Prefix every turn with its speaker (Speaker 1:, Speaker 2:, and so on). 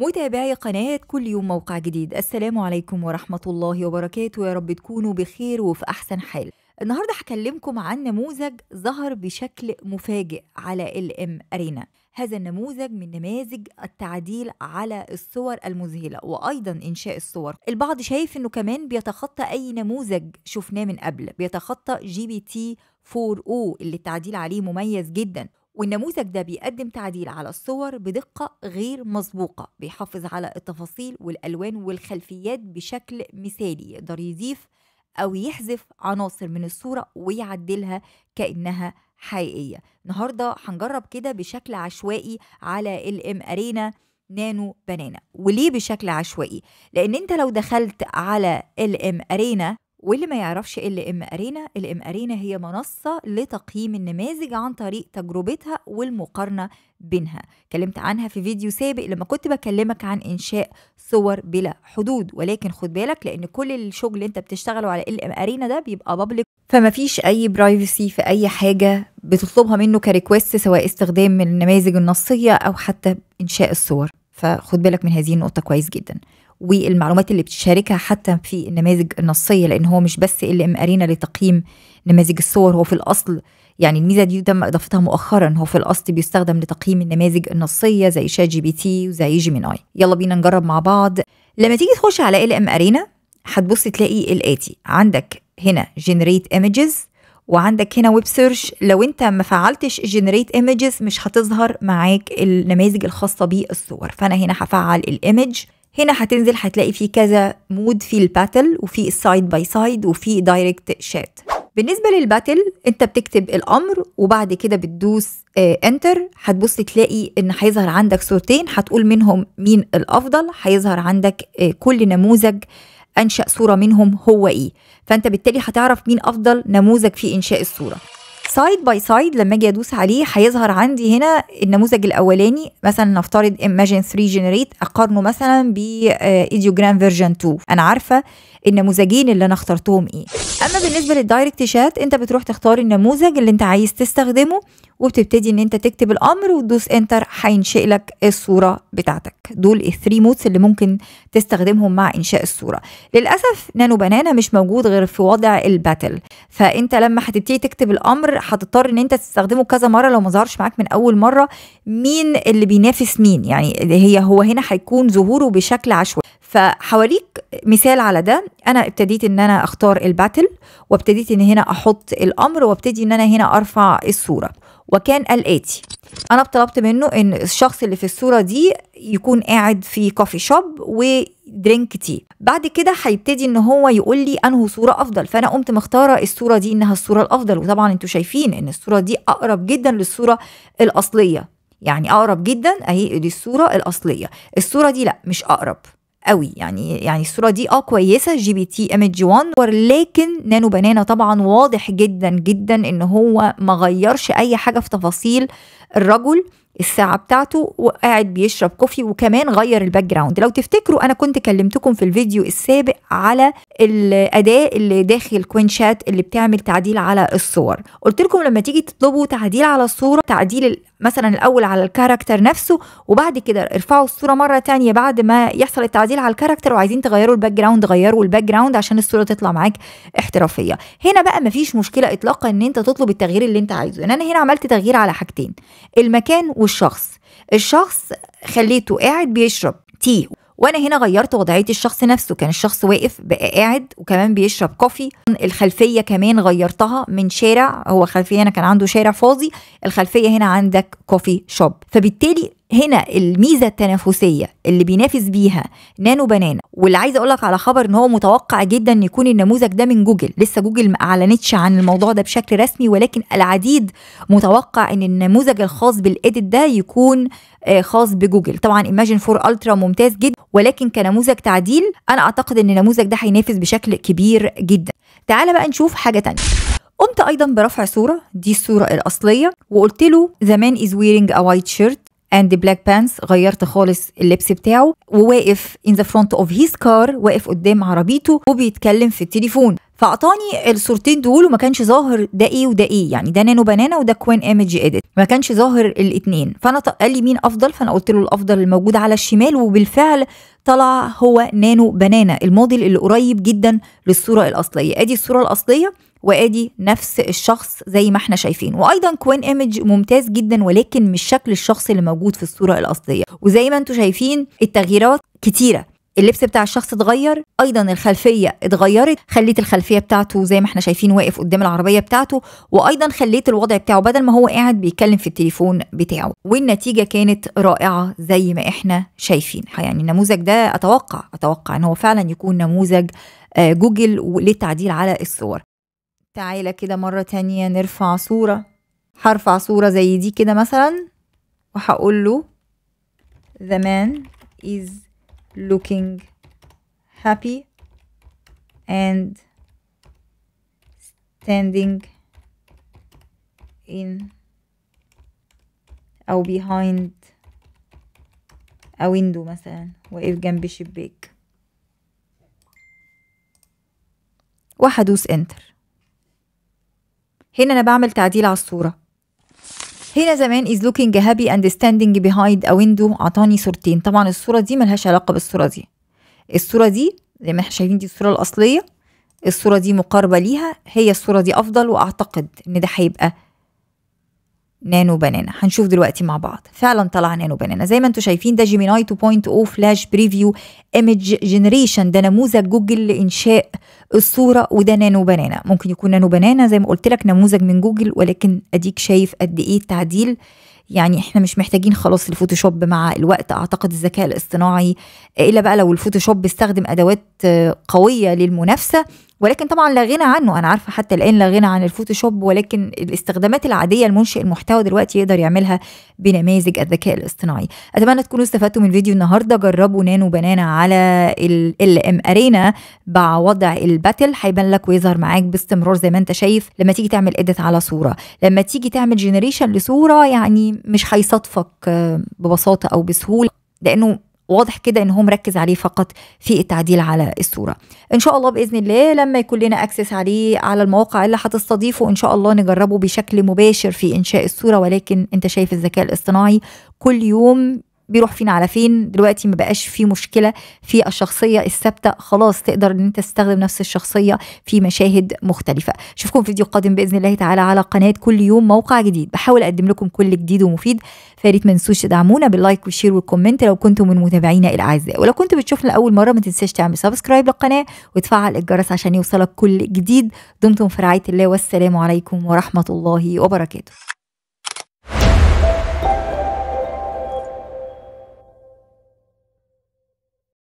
Speaker 1: متابعي قناة كل يوم موقع جديد السلام عليكم ورحمة الله وبركاته يا رب تكونوا بخير وفي أحسن حال النهاردة هكلمكم عن نموذج ظهر بشكل مفاجئ على ال ام ارينا هذا النموذج من نماذج التعديل على الصور المذهلة وأيضا إنشاء الصور البعض شايف أنه كمان بيتخطى أي نموذج شفناه من قبل بيتخطى جي بي تي 4 او اللي التعديل عليه مميز جدا والنموذج ده بيقدم تعديل على الصور بدقة غير مسبوقة بيحافظ على التفاصيل والألوان والخلفيات بشكل مثالي يقدر يضيف أو يحذف عناصر من الصورة ويعدلها كأنها حقيقية النهاردة هنجرب كده بشكل عشوائي على الام ارينا نانو بنانا وليه بشكل عشوائي لان انت لو دخلت على الام ارينا واللي ما يعرفش ايه اللي ام ارينا الام ارينا هي منصه لتقييم النماذج عن طريق تجربتها والمقارنه بينها اتكلمت عنها في فيديو سابق لما كنت بكلمك عن انشاء صور بلا حدود ولكن خد بالك لان كل الشغل اللي انت بتشتغله على ال ام ارينا ده بيبقى بابليك فما فيش اي برايفسي في اي حاجه بتطلبها منه كريكوست سواء استخدام النماذج النصيه او حتى انشاء الصور فخد بالك من هذه النقطه كويس جدا والمعلومات اللي بتشاركها حتى في النماذج النصيه لان هو مش بس ال ام ارينا لتقييم نماذج الصور هو في الاصل يعني الميزه دي تم اضافتها مؤخرا هو في الاصل بيستخدم لتقييم النماذج النصيه زي شات جي بي تي وزي جيميناي يلا بينا نجرب مع بعض لما تيجي تخش على ال ام ارينا هتبص تلاقي الاتي عندك هنا جنريت ايمجز وعندك هنا ويب سيرش لو انت ما فعلتش جنريت ايمجز مش هتظهر معاك النماذج الخاصه بالصور فانا هنا هفعل الايمج هنا هتنزل هتلاقي فيه كذا مود في الباتل وفي السايد باي سايد وفي دايركت شات بالنسبة للباتل انت بتكتب الامر وبعد كده بتدوس انتر آه، هتبص تلاقي ان هيظهر عندك صورتين هتقول منهم مين الافضل هيظهر عندك آه، كل نموذج انشأ صورة منهم هو ايه فانت بالتالي هتعرف مين افضل نموذج في انشاء الصورة سايد باي سايد لما اجي ادوس عليه هيظهر عندي هنا النموذج الاولاني مثلا نفترض ايماجين 3 جنريت اقارنه مثلا ب ايديوجرام فيرجن 2 انا عارفه النموذجين اللي انا اخترتهم ايه اما بالنسبه للدايركت شات انت بتروح تختار النموذج اللي انت عايز تستخدمه وبتبتدي ان انت تكتب الامر وتدوس انتر هينشئ لك الصوره بتاعتك دول الثري مودز اللي ممكن تستخدمهم مع انشاء الصوره للاسف نانو بنانا مش موجود غير في وضع الباتل فانت لما هتبتدي تكتب الامر هتضطر ان انت تستخدمه كذا مره لو ما ظهرش معاك من اول مره مين اللي بينافس مين يعني هي هو هنا هيكون ظهوره بشكل عشوائي فحواليك مثال على ده انا ابتديت ان انا اختار الباتل وابتديت ان هنا احط الامر وابتدي ان انا هنا ارفع الصوره وكان الآتي أنا طلبت منه إن الشخص اللي في الصورة دي يكون قاعد في كوفي شوب ودرينك تي بعد كده هيبتدي ان هو يقول لي انه صوره افضل فانا قمت مختاره الصوره دي انها الصوره الافضل وطبعا انتوا شايفين ان الصوره دي اقرب جدا للصوره الاصليه يعني اقرب جدا اهي دي الصوره الاصليه الصوره دي لا مش اقرب قوي يعني يعني الصوره دي اه كويسه جي بي تي ام جي 1 ولكن نانو بنانا طبعا واضح جدا جدا ان هو ما غيرش اي حاجه في تفاصيل الرجل الساعه بتاعته وقاعد بيشرب كوفي وكمان غير الباك جراوند لو تفتكروا انا كنت كلمتكم في الفيديو السابق على الاداه اللي داخل كوين شات اللي بتعمل تعديل على الصور قلت لكم لما تيجي تطلبوا تعديل على الصوره تعديل مثلا الاول على الكاركتر نفسه وبعد كده ارفعوا الصوره مره تانية بعد ما يحصل التعديل على الكاركتر وعايزين تغيروا الباك جراوند غيروا الباك جراوند عشان الصوره تطلع معاك احترافيه هنا بقى مفيش مشكله اطلاقا ان انت تطلب التغيير اللي انت عايزه يعني انا هنا عملت تغيير على حاجتين المكان والشخص الشخص خليته قاعد بيشرب تي وانا هنا غيرت وضعيه الشخص نفسه كان الشخص واقف بقى قاعد وكمان بيشرب كوفي الخلفيه كمان غيرتها من شارع هو خلفيه هنا كان عنده شارع فاضي الخلفيه هنا عندك كوفي شوب فبالتالي هنا الميزه التنافسيه اللي بينافس بيها نانو بنانا واللي عايزه اقول لك على خبر ان هو متوقع جدا ان يكون النموذج ده من جوجل لسه جوجل ما اعلنتش عن الموضوع ده بشكل رسمي ولكن العديد متوقع ان النموذج الخاص بالاديت ده يكون آه، خاص بجوجل طبعا ايماجن فور الترا ممتاز جدا ولكن كنموذج تعديل انا اعتقد ان النموذج ده هينافس بشكل كبير جدا تعال بقى نشوف حاجه تانية قمت ايضا برفع صوره دي الصوره الاصليه وقلت له زمان از ويرنج ا وايت شيرت اند بلاك بانس غيرت خالص اللبس بتاعه وواقف ان ذا فرونت اوف هيز كار واقف قدام عربيته وبيتكلم في التليفون فاعطاني الصورتين دول وما كانش ظاهر ده ايه وده ايه يعني ده نانو بنانا وده كوين ايمج اديت ما كانش ظاهر الاثنين فانا قال لي مين افضل فانا قلت له الافضل الموجود على الشمال وبالفعل طلع هو نانو بنانا الموديل اللي قريب جدا للصوره الاصليه ادي الصوره الاصليه وادي نفس الشخص زي ما احنا شايفين وايضا كوين ايمج ممتاز جدا ولكن مش شكل الشخص اللي موجود في الصوره الاصليه وزي ما انتم شايفين التغييرات كتيره اللبس بتاع الشخص اتغير ايضا الخلفيه اتغيرت خليت الخلفيه بتاعته زي ما احنا شايفين واقف قدام العربيه بتاعته وايضا خليت الوضع بتاعه بدل ما هو قاعد بيتكلم في التليفون بتاعه والنتيجه كانت رائعه زي ما احنا شايفين يعني النموذج ده اتوقع اتوقع ان هو فعلا يكون نموذج آه، جوجل للتعديل على الصور تعالى كده مرة تانية نرفع صورة هرفع صورة زي دي كده مثلا وهقول له the man is looking happy and standing in أو behind a window مثلا واقف جنب شباك وهدوس انتر هنا أنا بعمل تعديل على الصورة هنا زمان is looking happy and standing behind a window عطاني صورتين طبعا الصورة دي ملهاش علاقة بالصورة دي الصورة دي زي ما احنا شايفين دي الصورة الأصلية الصورة دي مقاربة ليها هي الصورة دي أفضل وأعتقد إن ده هيبقى نانو بنانا هنشوف دلوقتي مع بعض فعلا طلع نانو بنانا زي ما انتم شايفين ده جيميناي 2.0 فلاش بريفيو ايمج جنريشن ده نموذج جوجل لانشاء الصوره وده نانو بنانا ممكن يكون نانو بنانا زي ما قلت لك نموذج من جوجل ولكن اديك شايف قد ايه التعديل يعني احنا مش محتاجين خلاص الفوتوشوب مع الوقت اعتقد الذكاء الاصطناعي الا بقى لو الفوتوشوب استخدم ادوات قويه للمنافسه ولكن طبعا لا غنى عنه انا عارفه حتى الان لا غنى عن الفوتوشوب ولكن الاستخدامات العاديه المنشئ المحتوى دلوقتي يقدر يعملها بنماذج الذكاء الاصطناعي اتمنى تكونوا استفدتوا من فيديو النهارده جربوا نانو بنانا على ال ام ارينا مع وضع الباتل هيبان لك ويظهر معاك باستمرار زي ما انت شايف لما تيجي تعمل اديت على صوره لما تيجي تعمل جنريشن لصوره يعني مش هيصادفك ببساطه او بسهوله لانه واضح كده ان هو مركز عليه فقط في التعديل على الصوره ان شاء الله باذن الله لما يكون لنا اكسس عليه على المواقع اللي هتستضيفه ان شاء الله نجربه بشكل مباشر في انشاء الصوره ولكن انت شايف الذكاء الاصطناعي كل يوم بيروح فين على فين دلوقتي ما بقاش في مشكله في الشخصيه الثابته خلاص تقدر ان انت تستخدم نفس الشخصيه في مشاهد مختلفه اشوفكم في فيديو قادم باذن الله تعالى على قناه كل يوم موقع جديد بحاول اقدم لكم كل جديد ومفيد فياريت ما تنسوش تدعمونا باللايك والشير والكومنت لو كنتم من متابعينا الاعزاء ولو كنت بتشوفنا لاول مره ما تنساش تعمل سبسكرايب للقناه وتفعل الجرس عشان يوصلك كل جديد دمتم في رعايه الله والسلام عليكم ورحمه الله وبركاته